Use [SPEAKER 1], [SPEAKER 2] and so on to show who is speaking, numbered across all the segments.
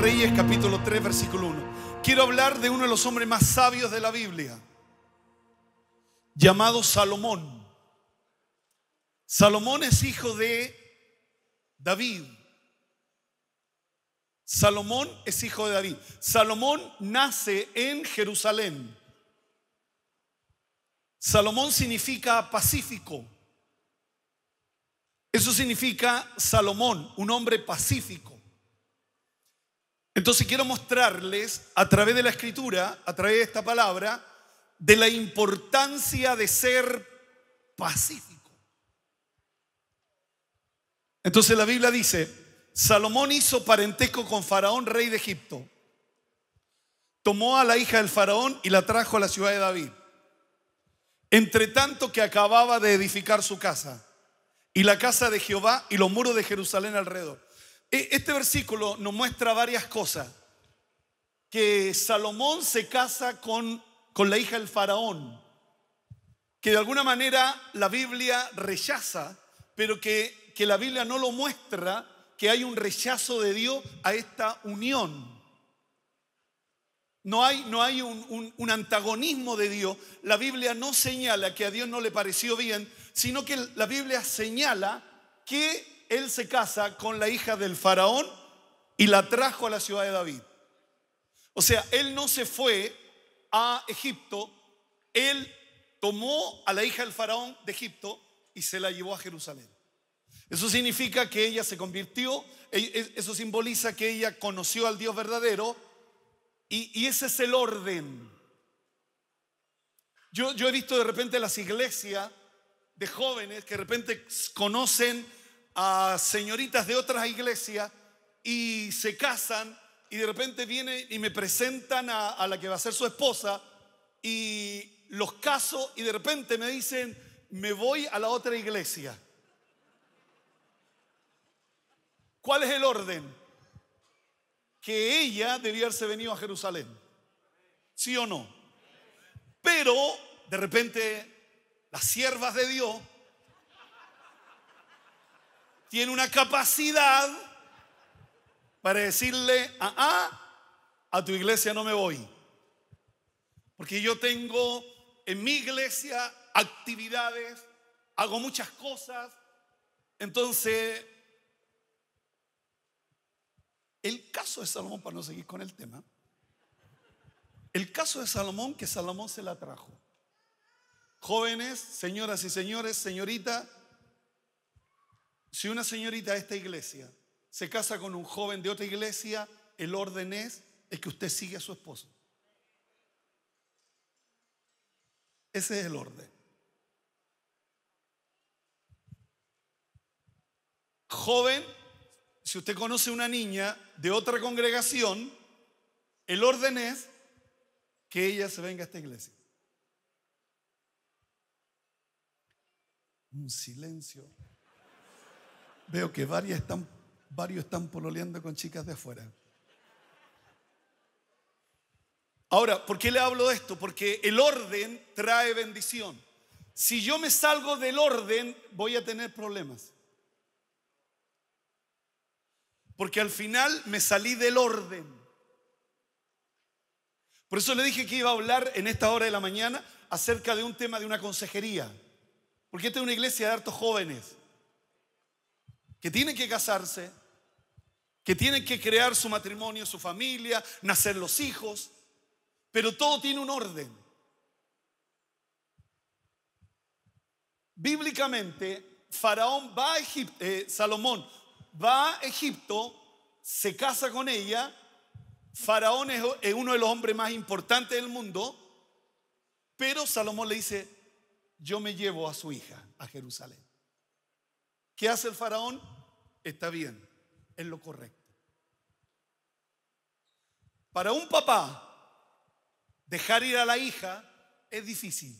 [SPEAKER 1] Reyes capítulo 3, versículo 1. Quiero hablar de uno de los hombres más sabios de la Biblia, llamado Salomón. Salomón es hijo de David. Salomón es hijo de David. Salomón nace en Jerusalén. Salomón significa pacífico. Eso significa Salomón, un hombre pacífico. Entonces quiero mostrarles a través de la escritura, a través de esta palabra, de la importancia de ser pacífico. Entonces la Biblia dice, Salomón hizo parentesco con Faraón, rey de Egipto. Tomó a la hija del faraón y la trajo a la ciudad de David. Entre tanto que acababa de edificar su casa y la casa de Jehová y los muros de Jerusalén alrededor. E, este versículo nos muestra varias cosas. Que Salomón se casa con, con la hija del faraón, que de alguna manera la Biblia rechaza, pero que, que la Biblia no lo muestra, que hay un rechazo de Dios a esta unión. No hay, no hay un, un, un, antagonismo de Dios. La Biblia no señala que a Dios no le pareció bien, sino que la Biblia señala que él se casa con la hija del faraón y la trajo a la ciudad de David. O sea, él no se fue a Egipto, él tomó a la hija del faraón de Egipto y se la llevó a Jerusalén. Eso significa que ella se convirtió, e, e, eso simboliza que ella conoció al Dios verdadero y, ese es el orden. Yo, yo he visto de repente las iglesias de jóvenes que de repente conocen a señoritas de otras iglesias y se casan y de repente viene y me presentan a, la que va a ser su esposa y los caso y de repente me dicen, me voy a la otra iglesia. ¿Cuál es el orden? Que ella debía haberse venido a Jerusalén. ¿Sí o no? Pero de repente las siervas de Dios tiene una capacidad para decirle, ah, a tu iglesia no me voy. Porque yo tengo en mi iglesia actividades, hago muchas cosas. Entonces, el caso de Salomón, para no seguir con el tema, el caso de Salomón, que Salomón se la trajo. Jóvenes, señoras y señores, señorita, si una señorita de esta iglesia se casa con un joven de otra iglesia, el orden es, que usted sigue a su esposo. Ese es el orden. Joven, si usted conoce una niña de otra congregación, el orden es que ella se venga a esta iglesia. Un silencio. Veo que varias están, varios están pololeando con chicas de afuera. Ahora, ¿por qué le hablo de esto? Porque el orden trae bendición. Si yo me salgo del orden, voy a tener problemas. Porque al final me salí del orden. Por eso le dije que iba a hablar en esta hora de la mañana acerca de un tema de una consejería. Porque esta es una iglesia de hartos jóvenes que tiene que casarse, que tiene que crear su matrimonio, su familia, nacer los hijos, pero todo tiene un orden. Bíblicamente, Faraón va eh, Salomón va a Egipto, se casa con ella, Faraón es uno de los hombres más importantes del mundo, pero Salomón le dice, yo me llevo a su hija a Jerusalén. ¿Qué hace el faraón? está bien, es lo correcto. Para un papá, dejar ir a la hija es difícil.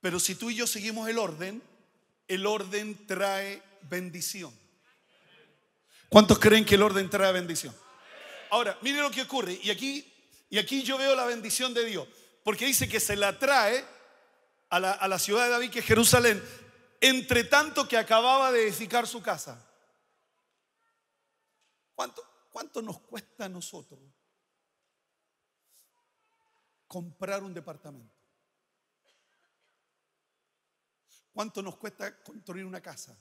[SPEAKER 1] Pero si tú y yo seguimos el orden, el orden trae bendición. ¿Cuántos creen que el orden trae bendición? Ahora, miren lo que ocurre. Y aquí, y aquí yo veo la bendición de Dios. Porque dice que se la trae a la, a la ciudad de David, que es Jerusalén, entre tanto que acababa de edificar su casa. ¿Cuánto, cuánto nos cuesta a nosotros comprar un departamento? ¿Cuánto nos cuesta construir una casa?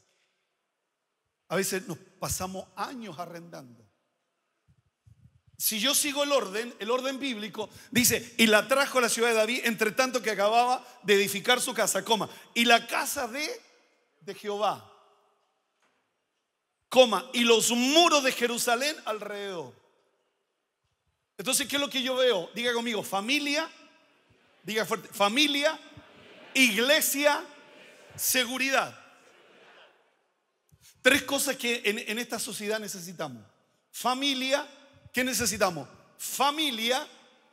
[SPEAKER 1] A veces nos pasamos años arrendando. Si yo sigo el orden, el orden bíblico, dice, y la trajo a la ciudad de David, entre tanto que acababa de edificar su casa, coma, y la casa de de Jehová. Coma, y los muros de Jerusalén alrededor. Entonces, ¿qué es lo que yo veo? Diga conmigo, familia, diga fuerte, familia, iglesia, seguridad. Tres cosas que en, esta sociedad necesitamos. Familia, ¿qué necesitamos? Familia,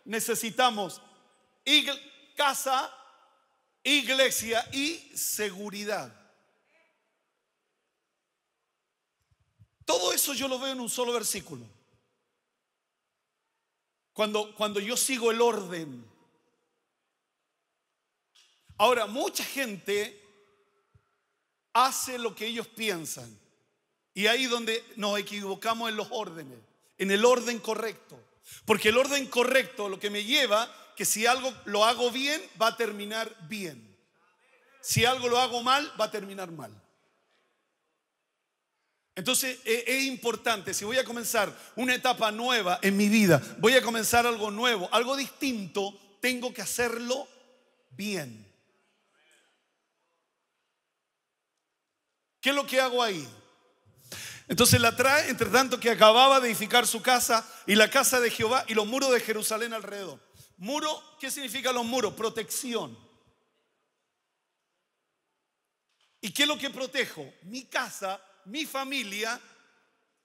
[SPEAKER 1] necesitamos casa, iglesia y seguridad. Todo eso yo lo veo en un solo versículo. Cuando, cuando yo sigo el orden. Ahora, mucha gente hace lo que ellos piensan. Y ahí donde nos equivocamos en los órdenes, en el orden correcto. Porque el orden correcto lo que me lleva que si algo lo hago bien, va a terminar bien. Si algo lo hago mal, va a terminar mal. Entonces e, es importante, si voy a comenzar una etapa nueva en mi vida, voy a comenzar algo nuevo, algo distinto, tengo que hacerlo bien. ¿Qué es lo que hago ahí? Entonces la trae, entre tanto que acababa de edificar su casa y la casa de Jehová y los muros de Jerusalén alrededor. Muro, ¿qué significa los muros? Protección. ¿Y qué es lo que protejo? Mi casa mi familia,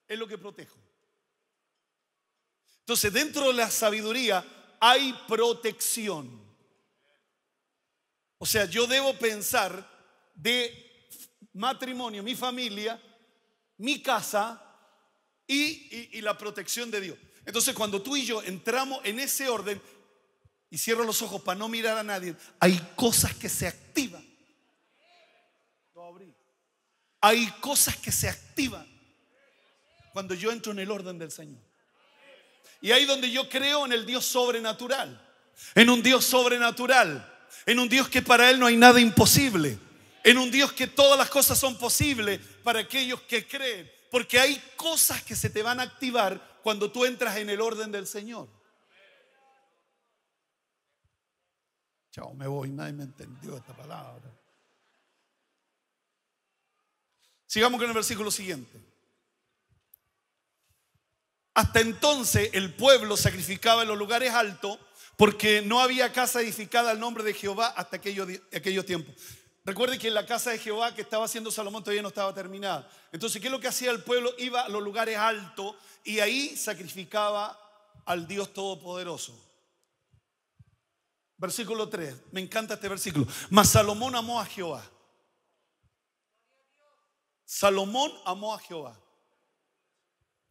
[SPEAKER 1] es lo que protejo. Entonces, dentro de la sabiduría hay protección. O sea, yo debo pensar de matrimonio, mi familia, mi casa y, la protección de Dios. Entonces, cuando tú y yo entramos en ese orden, y cierro los ojos para no mirar a nadie, hay cosas que se activan. Hay cosas que se activan cuando yo entro en el orden del Señor. Y ahí donde yo creo en el Dios sobrenatural, en un Dios sobrenatural, en un Dios que para Él no hay nada imposible, en un Dios que todas las cosas son posibles para aquellos que creen, porque hay cosas que se te van a activar cuando tú entras en el orden del Señor. Chao, me voy, nadie me entendió esta palabra. Sigamos con el versículo siguiente. Hasta entonces el pueblo sacrificaba en los lugares altos porque no había casa edificada al nombre de Jehová hasta aquellos tiempos. Recuerde que la casa de Jehová que estaba haciendo Salomón todavía no estaba terminada. Entonces, ¿qué es lo que hacía el pueblo? Iba a los lugares altos y ahí sacrificaba al Dios Todopoderoso. Versículo 3, me encanta este versículo. Mas Salomón amó a Jehová Salomón amó a Jehová.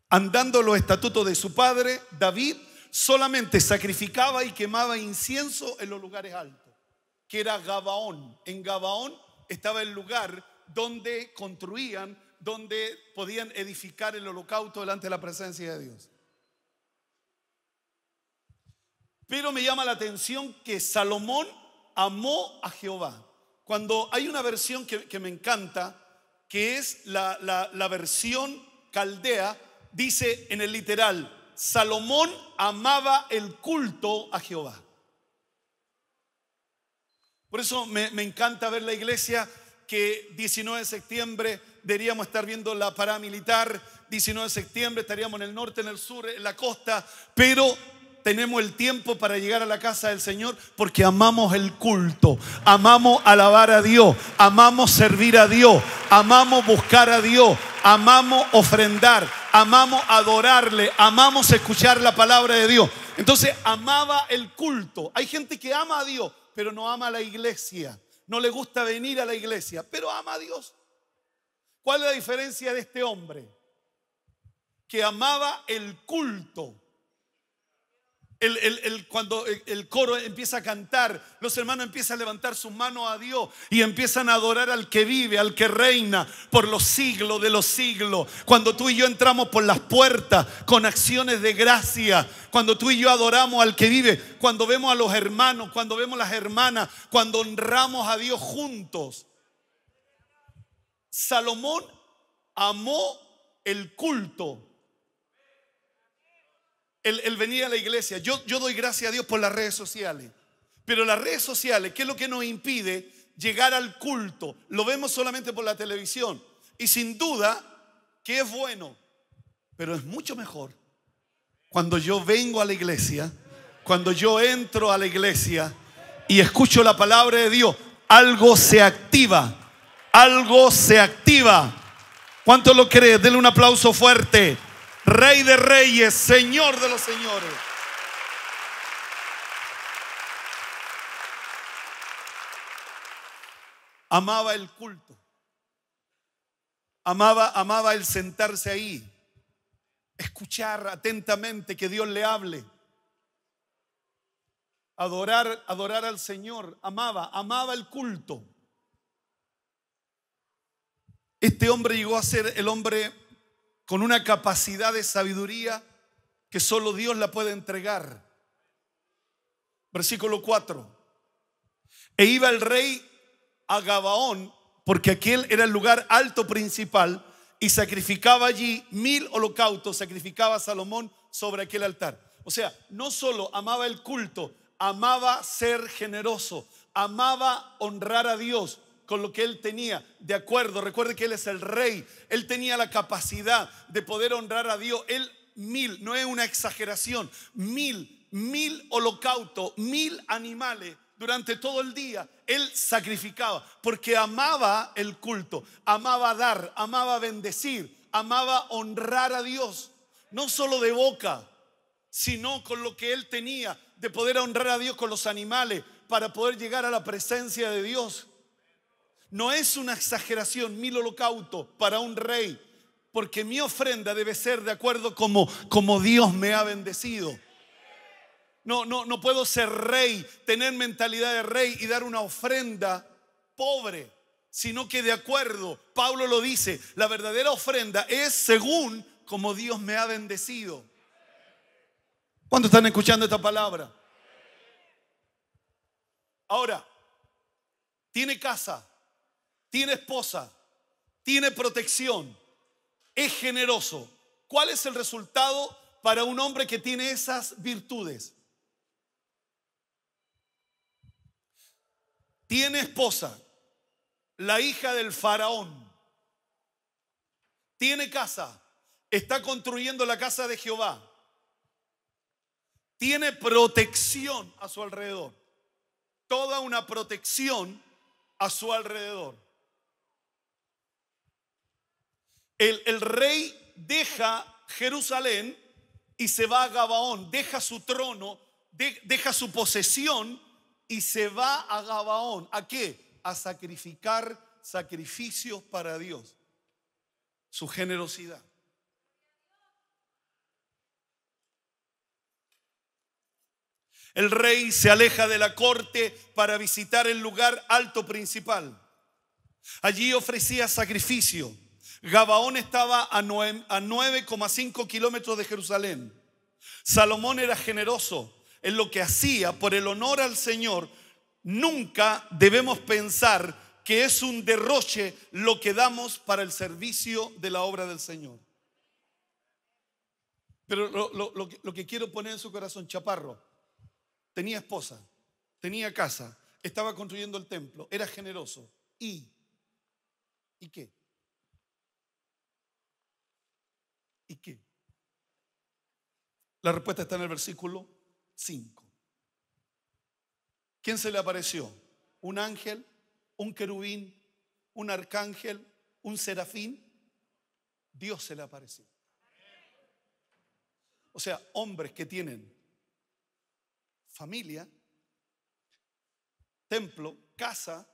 [SPEAKER 1] Andando los estatutos de su padre, David solamente sacrificaba y quemaba incienso en los lugares altos, que era Gabaón. En Gabaón estaba el lugar donde construían, donde podían edificar el holocausto delante de la presencia de Dios. Pero me llama la atención que Salomón amó a Jehová. Cuando hay una versión que, me encanta, que es la, la, versión caldea, dice en el literal, Salomón amaba el culto a Jehová. Por eso me, me, encanta ver la iglesia que 19 de septiembre deberíamos estar viendo la paramilitar, 19 de septiembre estaríamos en el norte, en el sur, en la costa, pero tenemos el tiempo para llegar a la casa del Señor porque amamos el culto, amamos alabar a Dios, amamos servir a Dios, amamos buscar a Dios, amamos ofrendar, amamos adorarle, amamos escuchar la palabra de Dios. Entonces amaba el culto. Hay gente que ama a Dios, pero no ama a la iglesia. No le gusta venir a la iglesia, pero ama a Dios. ¿Cuál es la diferencia de este hombre? Que amaba el culto el, cuando el coro empieza a cantar, los hermanos empiezan a levantar sus manos a Dios y empiezan a adorar al que vive, al que reina por los siglos de los siglos. Cuando tú y yo entramos por las puertas con acciones de gracia, cuando tú y yo adoramos al que vive, cuando vemos a los hermanos, cuando vemos a las hermanas, cuando honramos a Dios juntos. Salomón amó el culto el, venir a la iglesia. Yo, doy gracias a Dios por las redes sociales. Pero las redes sociales, ¿qué es lo que nos impide llegar al culto? Lo vemos solamente por la televisión. Y sin duda que es bueno, pero es mucho mejor cuando yo vengo a la iglesia, cuando yo entro a la iglesia y escucho la palabra de Dios. Algo se activa, algo se activa. ¿Cuánto lo crees? denle un aplauso fuerte. Rey de reyes, Señor de los señores. Amaba el culto. Amaba, amaba el sentarse ahí, escuchar atentamente que Dios le hable. Adorar, adorar al Señor, amaba, amaba el culto. Este hombre llegó a ser el hombre con una capacidad de sabiduría que solo Dios la puede entregar. Versículo 4. E iba el rey a Gabaón, porque aquel era el lugar alto principal, y sacrificaba allí mil holocaustos, sacrificaba a Salomón sobre aquel altar. O sea, no solo amaba el culto, amaba ser generoso, amaba honrar a Dios, con lo que él tenía, de acuerdo, recuerde que él es el rey, él tenía la capacidad de poder honrar a Dios, él mil, no es una exageración, mil, mil holocaustos, mil animales durante todo el día. Él sacrificaba porque amaba el culto, amaba dar, amaba bendecir, amaba honrar a Dios, no solo de boca, sino con lo que él tenía de poder honrar a Dios con los animales para poder llegar a la presencia de Dios. No es una exageración mil holocaustos para un rey, porque mi ofrenda debe ser de acuerdo como, como Dios me ha bendecido. No, no, no puedo ser rey, tener mentalidad de rey y dar una ofrenda pobre, sino que de acuerdo, Pablo lo dice, la verdadera ofrenda es según como Dios me ha bendecido. ¿Cuántos están escuchando esta palabra? Ahora, tiene casa, tiene esposa, tiene protección, es generoso. ¿Cuál es el resultado para un hombre que tiene esas virtudes? Tiene esposa, la hija del faraón. Tiene casa, está construyendo la casa de Jehová. Tiene protección a su alrededor. Toda una protección a su alrededor. el, rey deja Jerusalén y se va a Gabaón, deja su trono, deja su posesión y se va a Gabaón. ¿A qué? A sacrificar sacrificios para Dios. Su generosidad. El rey se aleja de la corte para visitar el lugar alto principal. Allí ofrecía sacrificio Gabaón estaba a 9,5 kilómetros de Jerusalén. Salomón era generoso en lo que hacía por el honor al Señor. Nunca debemos pensar que es un derroche lo que damos para el servicio de la obra del Señor. Pero lo, que, lo que quiero poner en su corazón, Chaparro, tenía esposa, tenía casa, estaba construyendo el templo, era generoso. ¿Y? ¿Y qué? ¿Y qué? La respuesta está en el versículo 5. ¿Quién se le apareció? ¿Un ángel? ¿Un querubín? ¿Un arcángel? ¿Un serafín? Dios se le apareció. O sea, hombres que tienen familia, templo, casa,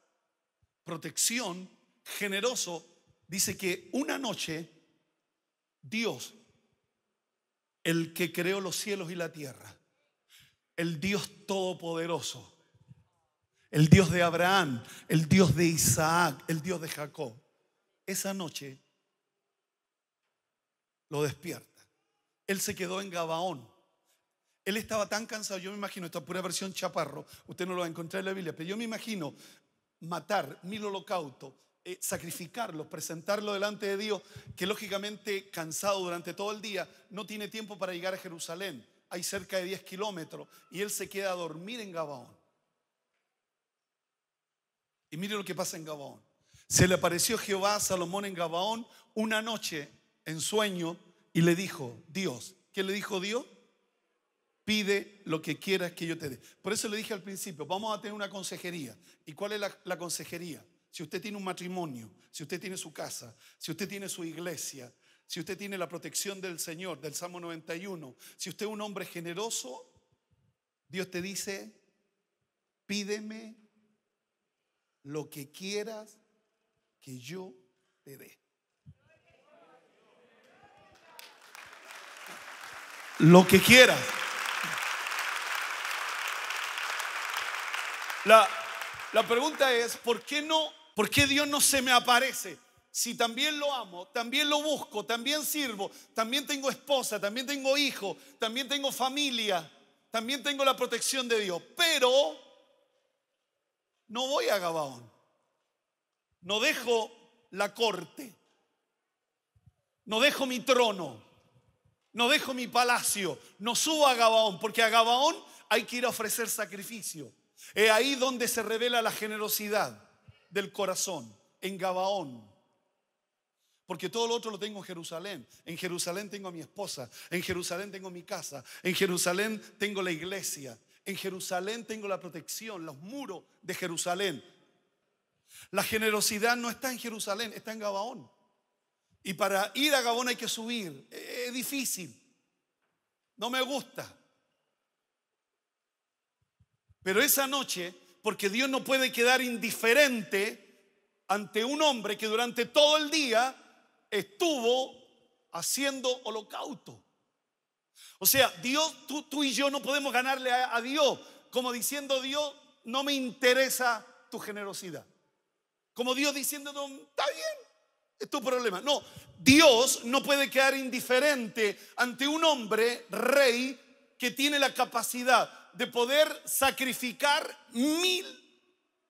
[SPEAKER 1] protección, generoso, dice que una noche Dios, el que creó los cielos y la tierra, el Dios todopoderoso, el Dios de Abraham, el Dios de Isaac, el Dios de Jacob, esa noche lo despierta. Él se quedó en Gabaón. Él estaba tan cansado, yo me imagino, esta pura versión chaparro, usted no lo va a encontrar en la Biblia, pero yo me imagino matar mil holocaustos, eh, sacrificarlo, presentarlo delante de Dios, que lógicamente cansado durante todo el día, no tiene tiempo para llegar a Jerusalén. Hay cerca de 10 kilómetros y él se queda a dormir en Gabaón. Y mire lo que pasa en Gabaón. Se le apareció Jehová a Salomón en Gabaón una noche en sueño y le dijo, Dios, ¿qué le dijo Dios? Pide lo que quieras que yo te dé. Por eso le dije al principio, vamos a tener una consejería. ¿Y cuál es la consejería? si usted tiene un matrimonio, si usted tiene su casa, si usted tiene su iglesia, si usted tiene la protección del Señor, del Salmo 91, si usted es un hombre generoso, Dios te dice, pídeme lo que quieras que yo te dé. Lo que quieras. La, la pregunta es, ¿por qué no ¿Por qué Dios no se me aparece? Si también lo amo, también lo busco, también sirvo, también tengo esposa, también tengo hijo, también tengo familia, también tengo la protección de Dios. Pero no voy a Gabaón. No dejo la corte. No dejo mi trono. No dejo mi palacio. No subo a Gabaón, porque a Gabaón hay que ir a ofrecer sacrificio. Es ahí donde se revela la generosidad del corazón, en Gabaón. Porque todo lo otro lo tengo en Jerusalén. En Jerusalén tengo a mi esposa. En Jerusalén tengo mi casa. En Jerusalén tengo la iglesia. En Jerusalén tengo la protección, los muros de Jerusalén. La generosidad no está en Jerusalén, está en Gabaón. Y para ir a Gabaón hay que subir. E-, es difícil. No me gusta. Pero esa noche porque Dios no puede quedar indiferente ante un hombre que durante todo el día estuvo haciendo holocausto. O sea, Dios, tú, y yo no podemos ganarle a, Dios como diciendo Dios, no me interesa tu generosidad. Como Dios diciendo, está bien, es tu problema. No, Dios no puede quedar indiferente ante un hombre rey que tiene la capacidad de poder sacrificar mil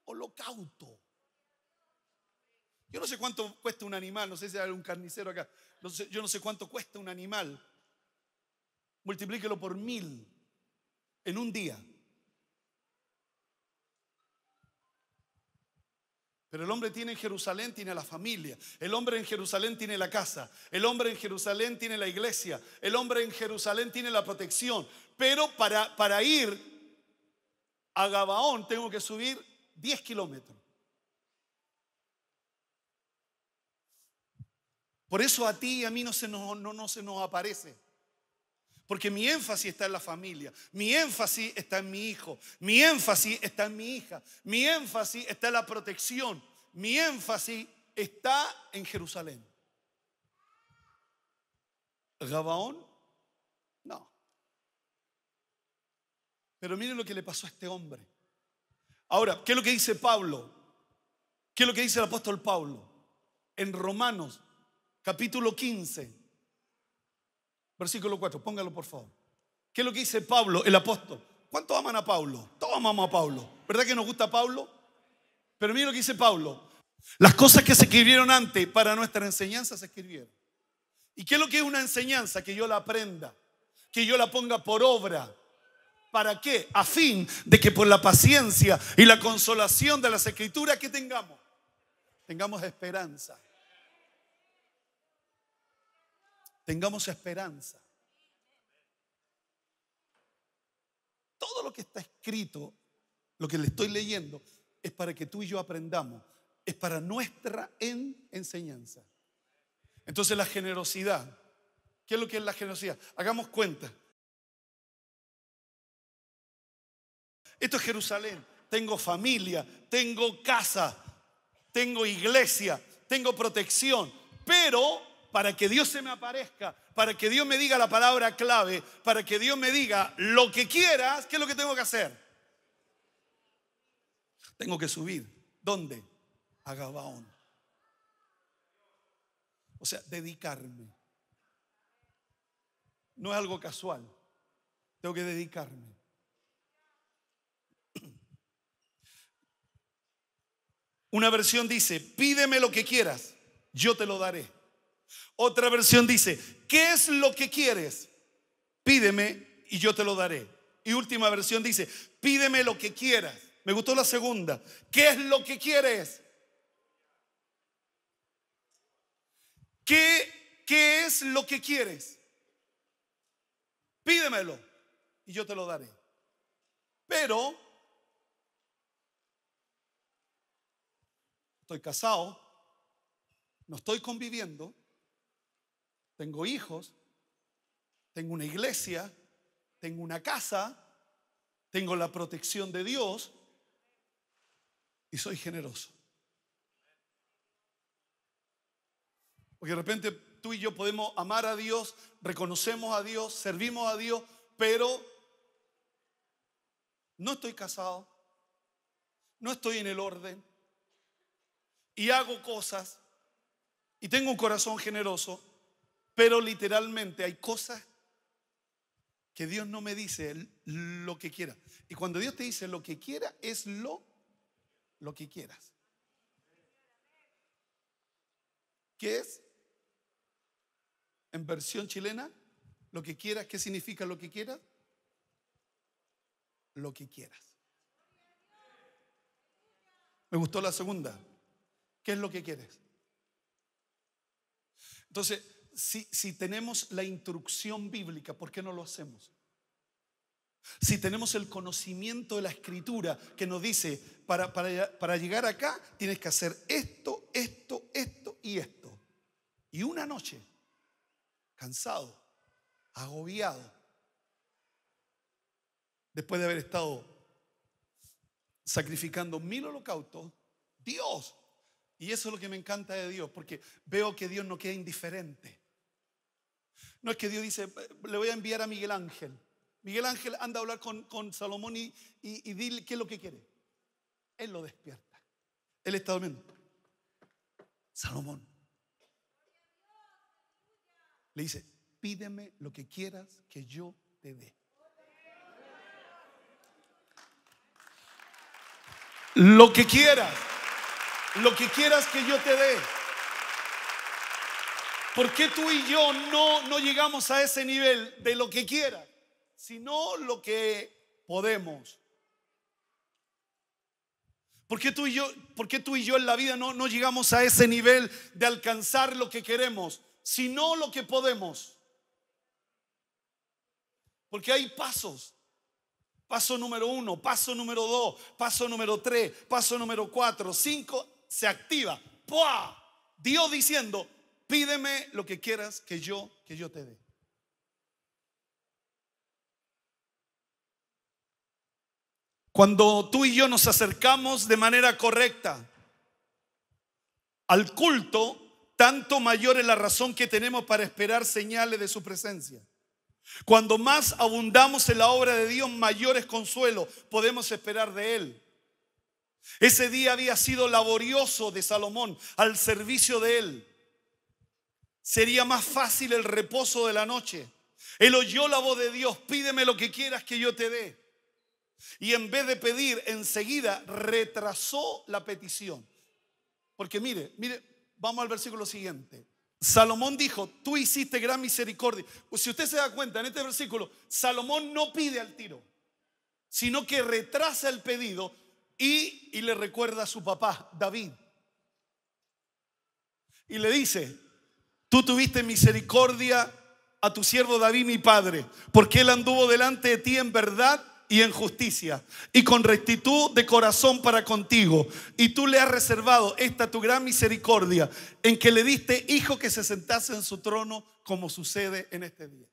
[SPEAKER 1] holocausto. Yo no sé cuánto cuesta un animal, no sé si hay un carnicero acá, yo no sé cuánto cuesta un animal. Multiplíquelo por mil en un día. Pero el hombre tiene en Jerusalén, tiene la familia. El hombre en Jerusalén tiene la casa. El hombre en Jerusalén tiene la iglesia. El hombre en Jerusalén tiene la protección. Pero para, para ir a Gabaón tengo que subir 10 kilómetros. Por eso a ti y a mí no se no, no se nos aparece. Porque mi énfasis está en la familia, mi énfasis está en mi hijo, mi énfasis está en mi hija, mi énfasis está en la protección, mi énfasis está en Jerusalén. Gabaón, no. Pero miren lo que le pasó a este hombre. Ahora, ¿qué es lo que dice Pablo? ¿Qué es lo que dice el apóstol Pablo? En Romanos capítulo 15, Versículo 4, póngalo por favor. ¿Qué es lo que dice Pablo, el apóstol? ¿Cuánto aman a Pablo? Todos amamos a Pablo. ¿Verdad que nos gusta Pablo? Pero mire lo que dice Pablo. Las cosas que se escribieron antes para nuestra enseñanza se escribieron. ¿Y qué es lo que es una enseñanza? Que yo la aprenda, que yo la ponga por obra. ¿Para qué? A fin de que por la paciencia y la consolación de las escrituras que tengamos, tengamos esperanza. Tengamos esperanza. Todo lo que está escrito, lo que le estoy leyendo, es para que tú y yo aprendamos, es para nuestra enseñanza. Entonces la generosidad, ¿qué es lo que es la generosidad? Hagamos cuenta. Esto es Jerusalén, tengo familia, tengo casa, tengo iglesia, tengo protección, pero para que Dios se me aparezca, para que Dios me diga la palabra clave, para que Dios me diga lo que quieras, ¿qué es lo que tengo que hacer? Tengo que subir. ¿Dónde? A Gabaón. O sea, dedicarme. No es algo casual. Tengo que dedicarme. Una versión dice, pídeme lo que quieras, yo te lo daré. Otra versión dice, ¿qué es lo que quieres? Pídeme y yo te lo daré. Y última versión dice, pídeme lo que quieras. Me gustó la segunda. ¿Qué es lo que quieres? ¿Qué, qué es lo que quieres? Pídemelo y yo te lo daré. Pero estoy casado, no estoy conviviendo, tengo hijos, tengo una iglesia, tengo una casa, tengo la protección de Dios y soy generoso. Porque de repente tú y yo podemos amar a Dios, reconocemos a Dios, servimos a Dios, pero no estoy casado, no estoy en el orden y hago cosas y tengo un corazón generoso pero literalmente hay cosas que Dios no me dice lo que quiera. Y cuando Dios te dice lo que quiera, es lo, lo que quieras. ¿Qué es? En versión chilena, lo que quieras, ¿qué significa lo que quieras? Lo que quieras. Me gustó la segunda. ¿Qué es lo que quieres? Entonces, si, tenemos la instrucción bíblica, ¿por qué no lo hacemos? Si tenemos el conocimiento de la escritura que nos dice, para, llegar acá tienes que hacer esto, esto, esto y esto. Y una noche, cansado, agobiado, después de haber estado sacrificando mil holocaustos, Dios, y eso es lo que me encanta de Dios, porque veo que Dios no queda indiferente. No es que Dios dice, le voy a enviar a Miguel Ángel. Miguel Ángel anda a hablar con, con Salomón y, y, dile qué es lo que quiere. Él lo despierta. Él está durmiendo. Salomón le dice, pídeme lo que quieras que yo te dé. Lo que quieras, lo que quieras que yo te dé. ¿Por qué tú y yo no, no llegamos a ese nivel de lo que quiera, sino lo que podemos? ¿Por qué tú y yo, tú y yo en la vida no, no llegamos a ese nivel de alcanzar lo que queremos, sino lo que podemos? Porque hay pasos. Paso número uno, paso número dos, paso número tres, paso número cuatro, cinco, se activa. ¡Pua! Dios diciendo, pídeme lo que quieras que yo, que yo te dé. Cuando tú y yo nos acercamos de manera correcta al culto, tanto mayor es la razón que tenemos para esperar señales de su presencia. Cuando más abundamos en la obra de Dios, mayores consuelo podemos esperar de Él. Ese día había sido laborioso de Salomón al servicio de Él sería más fácil el reposo de la noche. Él oyó la voz de Dios, pídeme lo que quieras que yo te dé. Y en vez de pedir enseguida, retrasó la petición. Porque mire, mire, vamos al versículo siguiente. Salomón dijo, tú hiciste gran misericordia. Pues si usted se da cuenta en este versículo, Salomón no pide al tiro, sino que retrasa el pedido y, y le recuerda a su papá, David. Y le dice, Tú tuviste misericordia a tu siervo David, mi padre, porque él anduvo delante de ti en verdad y en justicia, y con rectitud de corazón para contigo. Y tú le has reservado esta tu gran misericordia, en que le diste hijo que se sentase en su trono, como sucede en este día.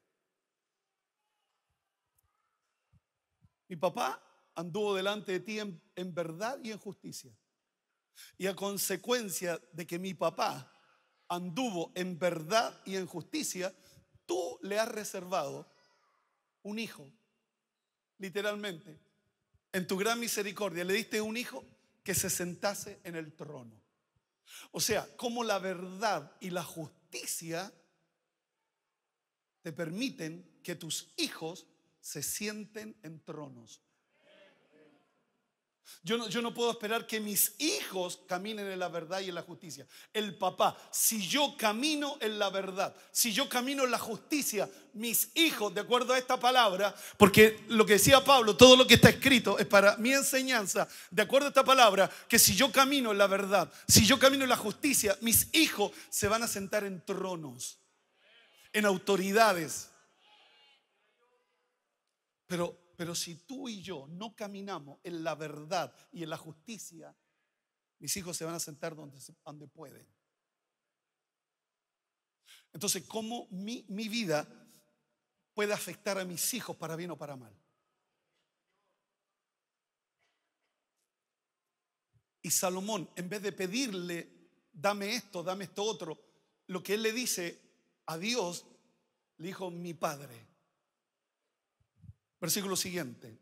[SPEAKER 1] Mi papá anduvo delante de ti en, verdad y en justicia. Y a consecuencia de que mi papá anduvo en verdad y en justicia, tú le has reservado un hijo, literalmente. En tu gran misericordia le diste un hijo que se sentase en el trono. O sea, como la verdad y la justicia te permiten que tus hijos se sienten en tronos. Yo no, puedo esperar que mis hijos caminen en la verdad y en la justicia. El papá, si yo camino en la verdad, si yo camino en la justicia, mis hijos, de acuerdo a esta palabra, porque lo que decía Pablo, todo lo que está escrito es para mi enseñanza, de acuerdo a esta palabra, que si yo camino en la verdad, si yo camino en la justicia, mis hijos se van a sentar en tronos, en autoridades. Pero pero si tú y yo no caminamos en la verdad y en la justicia, mis hijos se van a sentar donde, pueden. Entonces, ¿cómo mi, mi vida puede afectar a mis hijos para bien o para mal? Y Salomón, en vez de pedirle, dame esto, dame esto otro, lo que él le dice a Dios, le dijo, mi padre. Versículo siguiente.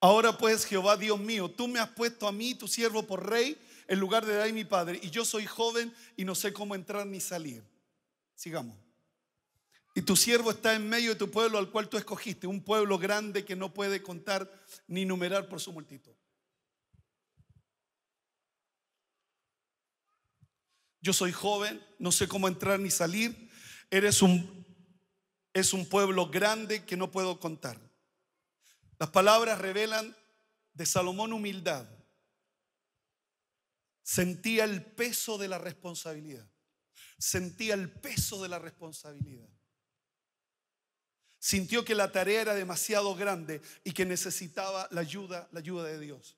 [SPEAKER 1] Ahora pues, Jehová Dios mío, tú me has puesto a mí, tu siervo, por rey en lugar de David mi padre, y yo soy joven y no sé cómo entrar ni salir. Sigamos. Y tu siervo está en medio de tu pueblo al cual tú escogiste, un pueblo grande que no puede contar ni numerar por su multitud. Yo soy joven, no sé cómo entrar ni salir. Eres un es un pueblo grande que no puedo contar. Las palabras revelan de Salomón humildad. Sentía el peso de la responsabilidad. Sentía el peso de la responsabilidad. Sintió que la tarea era demasiado grande y que necesitaba la ayuda, la ayuda de Dios.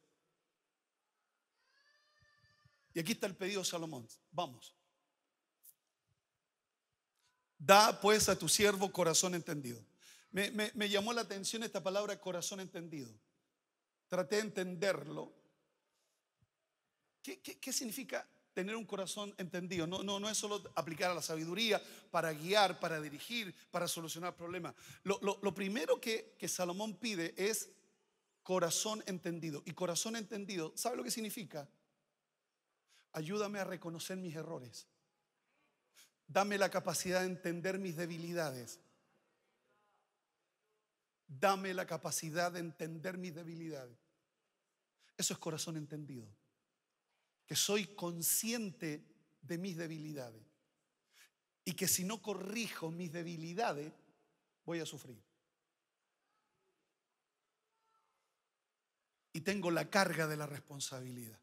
[SPEAKER 1] Y aquí está el pedido de Salomón. Vamos. Da pues a tu siervo corazón entendido me, llamó la atención esta palabra corazón entendido. Traté de entenderlo. ¿Qué, significa tener un corazón entendido? No, no, no es solo aplicar a la sabiduría para guiar, para dirigir, para solucionar problemas. Lo, primero que, que Salomón pide es corazón entendido. Y corazón entendido, ¿sabe lo que significa? Ayúdame a reconocer mis errores. Dame la capacidad de entender mis debilidades. Dame la capacidad de entender mis debilidades. Eso es corazón entendido. Que soy consciente de mis debilidades. Y que si no corrijo mis debilidades, voy a sufrir. Y tengo la carga de la responsabilidad.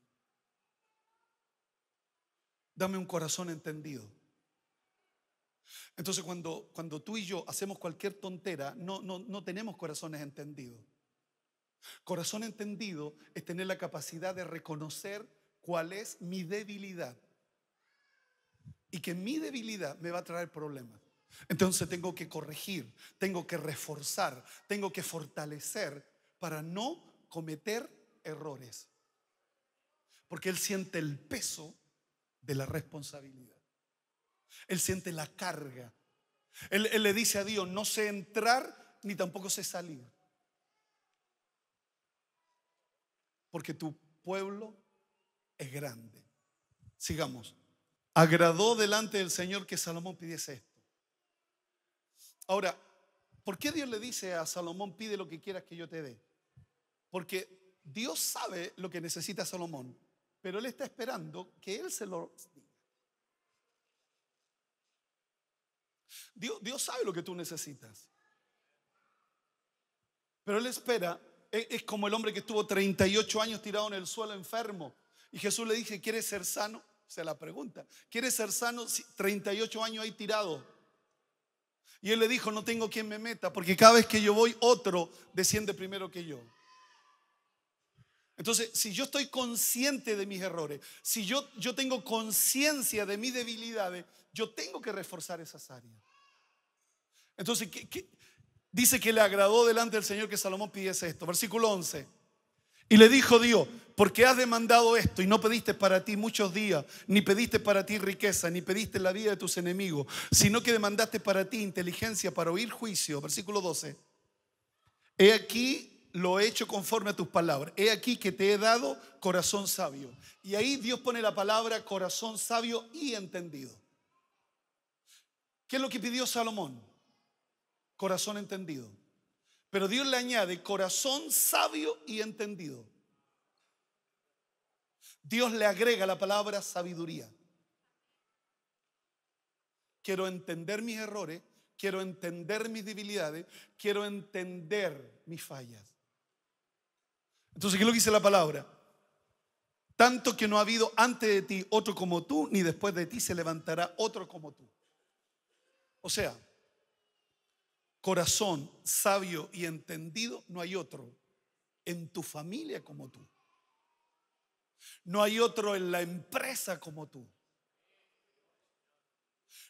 [SPEAKER 1] Dame un corazón entendido entonces cuando, cuando tú y yo hacemos cualquier tontera, no, no, no tenemos corazones entendidos. Corazón entendido es tener la capacidad de reconocer cuál es mi debilidad y que mi debilidad me va a traer problemas. Entonces tengo que corregir, tengo que reforzar, tengo que fortalecer para no cometer errores. Porque él siente el peso de la responsabilidad. Él siente la carga. Él, le dice a Dios, no sé entrar ni tampoco sé salir. Porque tu pueblo es grande. Sigamos. Agradó delante del Señor que Salomón pidiese esto. Ahora, ¿por qué Dios le dice a Salomón, pide lo que quieras que yo te dé? Porque Dios sabe lo que necesita Salomón, pero él está esperando que él se lo Dios, sabe lo que tú necesitas. Pero Él espera, es, como el hombre que estuvo 38 años tirado en el suelo enfermo. Y Jesús le dice: ¿quieres ser sano? Se la pregunta. ¿Quieres ser sano? 38 años ahí tirado. Y él le dijo, no tengo quien me meta, porque cada vez que yo voy, otro desciende primero que yo. Entonces, si yo estoy consciente de mis errores, si yo, yo tengo conciencia de mis debilidades, yo tengo que reforzar esas áreas. Entonces, dice que le agradó delante del Señor que Salomón pidiese esto. Versículo 11. Y le dijo Dios, porque has demandado esto y no pediste para ti muchos días, ni pediste para ti riqueza, ni pediste la vida de tus enemigos, sino que demandaste para ti inteligencia para oír juicio. Versículo 12. He aquí lo he hecho conforme a tus palabras. He aquí que te he dado corazón sabio. Y ahí Dios pone la palabra corazón sabio y entendido. ¿Qué es lo que pidió Salomón? corazón entendido. Pero Dios le añade corazón sabio y entendido. Dios le agrega la palabra sabiduría. Quiero entender mis errores, quiero entender mis debilidades, quiero entender mis fallas. Entonces, ¿qué es lo que dice la palabra? Tanto que no ha habido antes de ti otro como tú, ni después de ti se levantará otro como tú. O sea, corazón sabio y entendido, no hay otro en tu familia como tú. No hay otro en la empresa como tú.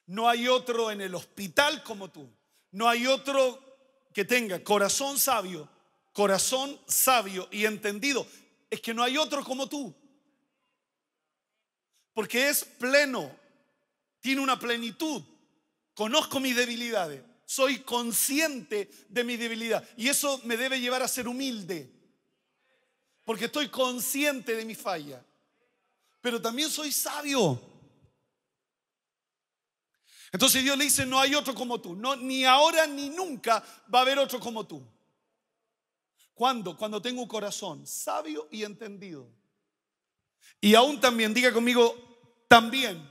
[SPEAKER 1] No hay otro en el hospital como tú. No hay otro que tenga corazón sabio, corazón sabio y entendido. Es que no hay otro como tú. Porque es pleno, tiene una plenitud. Conozco mis debilidades, soy consciente de mi debilidad. Y eso me debe llevar a ser humilde, porque estoy consciente de mi falla. Pero también soy sabio. Entonces Dios le dice, no hay otro como tú. No, ni ahora ni nunca va a haber otro como tú. ¿Cuándo? Cuando tengo un corazón sabio y entendido. Y aún también, diga conmigo, también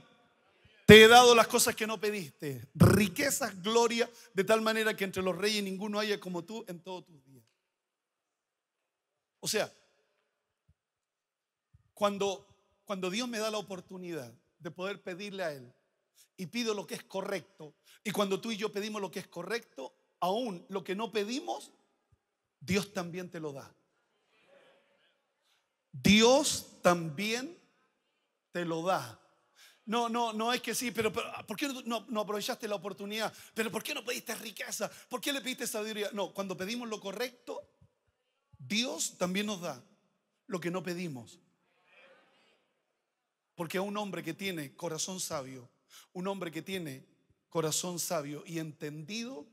[SPEAKER 1] te he dado las cosas que no pediste, riquezas, gloria, de tal manera que entre los reyes ninguno haya como tú en todos tus días. O sea, cuando, cuando Dios me da la oportunidad de poder pedirle a Él y pido lo que es correcto, y cuando tú y yo pedimos lo que es correcto, aún lo que no pedimos, Dios también te lo da. Dios también te lo da. No, no, no es que sí, pero, ah, ¿por qué no, no, aprovechaste la oportunidad? ¿Pero por qué no pediste riqueza? ¿Por qué le pediste sabiduría? No, cuando pedimos lo correcto, Dios también nos da lo que no pedimos. Porque a un hombre que tiene corazón sabio, un hombre que tiene corazón sabio y entendido,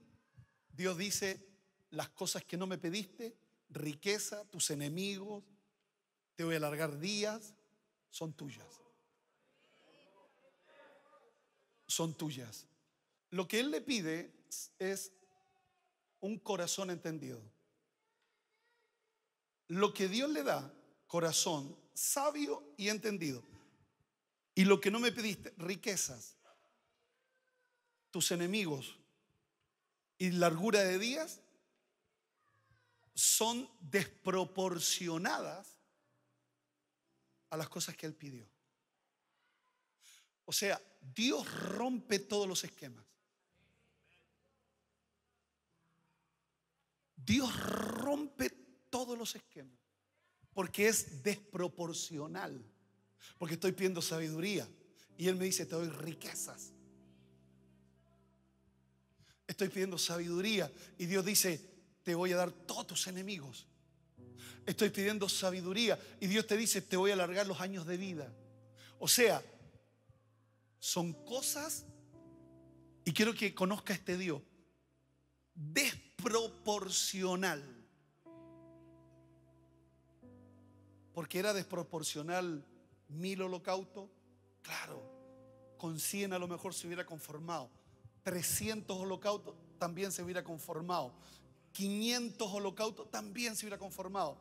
[SPEAKER 1] Dios dice, las cosas que no me pediste, riqueza, tus enemigos, te voy a alargar días, son tuyas. son tuyas. Lo que Él le pide es un corazón entendido. Lo que Dios le da, corazón sabio y entendido. Y lo que no me pediste, riquezas, tus enemigos y largura de días, son desproporcionadas a las cosas que Él pidió. O sea, Dios rompe todos los esquemas. Dios rompe todos los esquemas. Porque es desproporcional. Porque estoy pidiendo sabiduría. Y Él me dice, te doy riquezas. Estoy pidiendo sabiduría. Y Dios dice, te voy a dar todos tus enemigos. Estoy pidiendo sabiduría. Y Dios te dice, te voy a alargar los años de vida. O sea, son cosas, y quiero que conozca este Dios, desproporcional. Porque era desproporcional mil holocaustos, claro, con cien a lo mejor se hubiera conformado, 300 holocaustos también se hubiera conformado, 500 holocaustos también se hubiera conformado.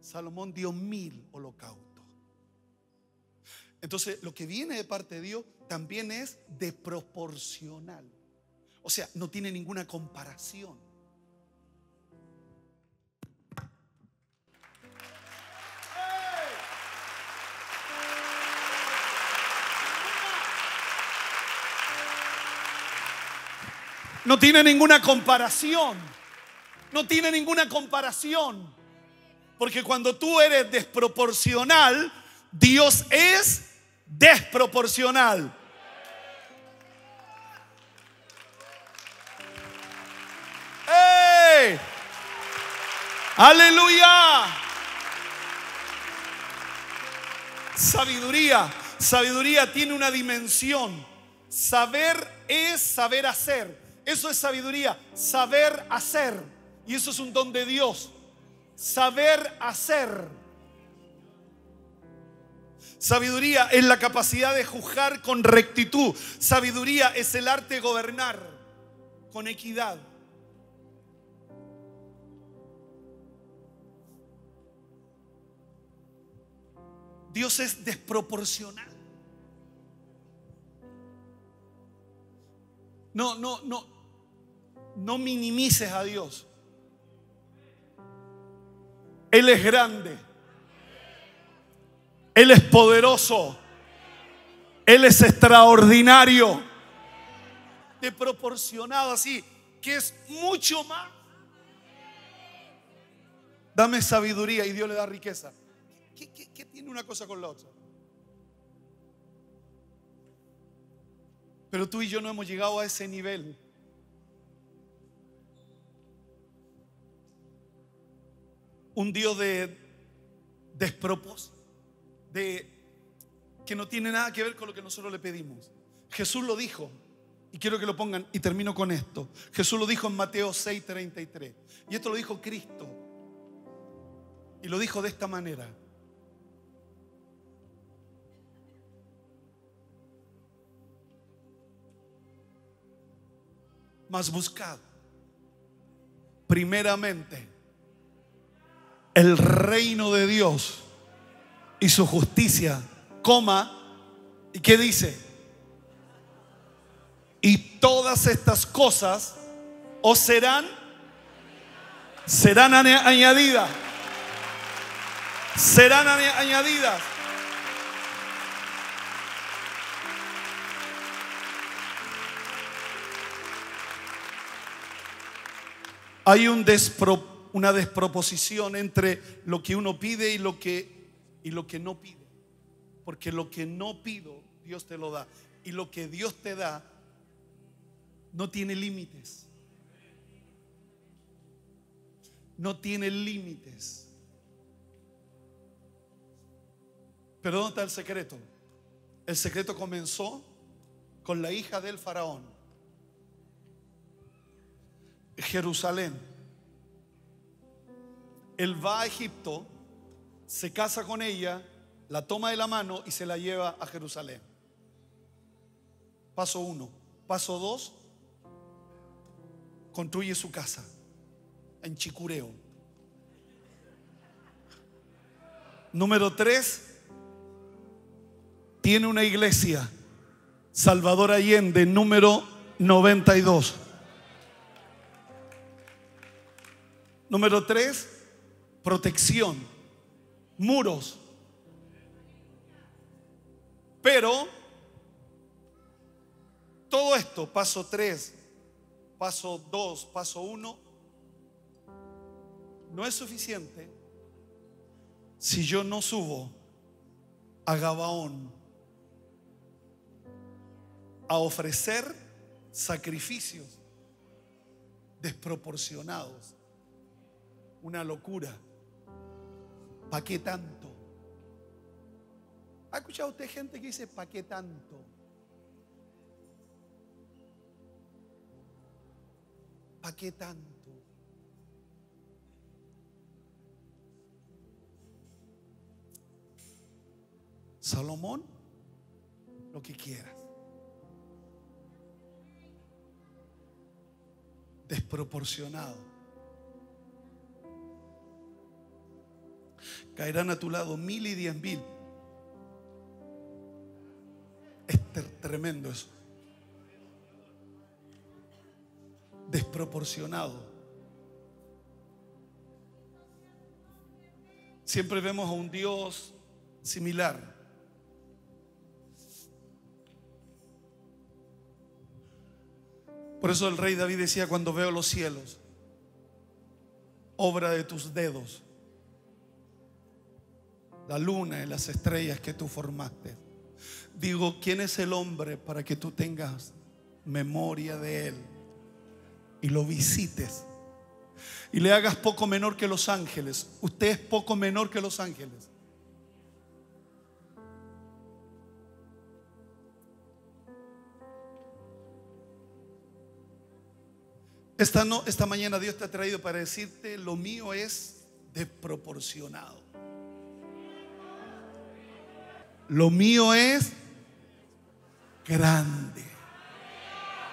[SPEAKER 1] Salomón dio mil holocaustos. Entonces, lo que viene de parte de Dios también es desproporcional. O sea, no tiene ninguna comparación. No tiene ninguna comparación. No tiene ninguna comparación. Porque cuando tú eres desproporcional, Dios es desproporcional. Aleluya. Sabiduría. Sabiduría tiene una dimensión. Saber es saber hacer. Eso es sabiduría. Saber hacer. Y eso es un don de Dios. Saber hacer. Sabiduría es la capacidad de juzgar con rectitud. Sabiduría es el arte de gobernar con equidad. Dios es desproporcional. No, no, no. No minimices a Dios. Él es grande. Él es poderoso. Él es extraordinario. Te proporcionado así, que es mucho más. Dame sabiduría y Dios le da riqueza. ¿Qué, qué tiene una cosa con la otra? Pero tú y yo no hemos llegado a ese nivel. Un Dios de despropósito que no tiene nada que ver con lo que nosotros le pedimos. Jesús lo dijo, y quiero que lo pongan, y termino con esto. Jesús lo dijo en Mateo 6:33, y esto lo dijo Cristo, y lo dijo de esta manera. Mas buscad primeramente el reino de Dios y su justicia, coma, ¿y qué dice? Y todas estas cosas o serán serán añadidas. Serán añadidas. Hay un una desproposición entre lo que uno pide y lo que y lo que no pido. Porque lo que no pido, Dios te lo da. Y lo que Dios te da, no tiene límites. No tiene límites. Pero ¿dónde está el secreto? El secreto comenzó con la hija del faraón. Jerusalén. Él va a Egipto se casa con ella, la toma de la mano y se la lleva a Jerusalén. Paso uno. Paso dos, construye su casa en Chicureo. Número tres, tiene una iglesia, Salvador Allende, número 92. Número tres, protección muros. Pero todo esto, paso 3, paso 2, paso 1, no es suficiente si yo no subo a Gabaón a ofrecer sacrificios desproporcionados. Una locura. ¿Para qué tanto? ¿Ha escuchado usted gente que dice, ¿para qué tanto? ¿Para qué tanto? Salomón, lo que quieras. Desproporcionado. Caerán a tu lado mil y diez mil. Es tremendo eso. Desproporcionado. Siempre vemos a un Dios similar. Por eso el rey David decía, cuando veo los cielos, obra de tus dedos, la luna y las estrellas que tú formaste. Digo, ¿quién es el hombre para que tú tengas memoria de él y lo visites y le hagas poco menor que los ángeles? Usted es poco menor que los ángeles. Esta, no, esta mañana Dios te ha traído para decirte, lo mío es desproporcionado. Lo mío es grande.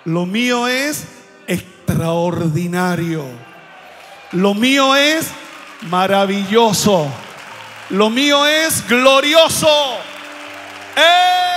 [SPEAKER 1] Lo mío es extraordinario. Lo mío es maravilloso. Lo mío es glorioso. ¡Eh!